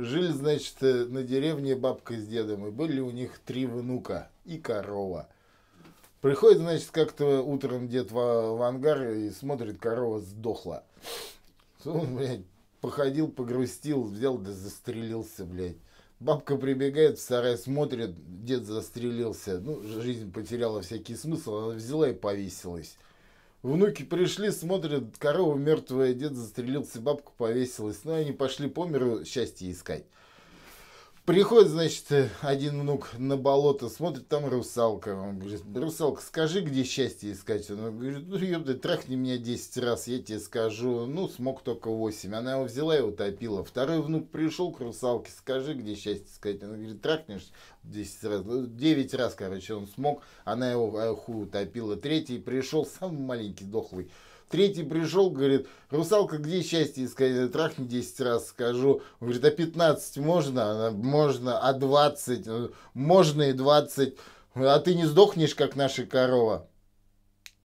Жили, значит, э, на деревне бабка с дедом, и были у них три внука и корова. Приходит, значит, как-то утром дед в, в ангар и смотрит, корова сдохла. Он, блядь, походил, погрустил, взял да застрелился, блядь. Бабка прибегает в сарай, смотрит, дед застрелился. Ну, жизнь потеряла всякий смысл, она взяла и повесилась. Внуки пришли, смотрят, корова мертвая, дед застрелился, бабку повесилась. Ну, они пошли по миру счастье искать. Приходит, значит, один внук на болото, смотрит, там русалка. Он говорит, русалка, скажи, где счастье искать? Он говорит, ну, ёпта, трахни меня 10 раз, я тебе скажу. Ну, смог только 8. Она его взяла и утопила. Второй внук пришел к русалке, скажи, где счастье искать? он говорит, трахнешь 10 раз. 9 ну, раз, короче, он смог. Она его э, хуй утопила. Третий пришел, самый маленький, дохлый Третий пришел, говорит, русалка, где счастье искать? Трахни 10 раз скажу. Он говорит, а 15 можно? Она, можно, а 20? Э, можно и 20. А ты не сдохнешь, как наша корова?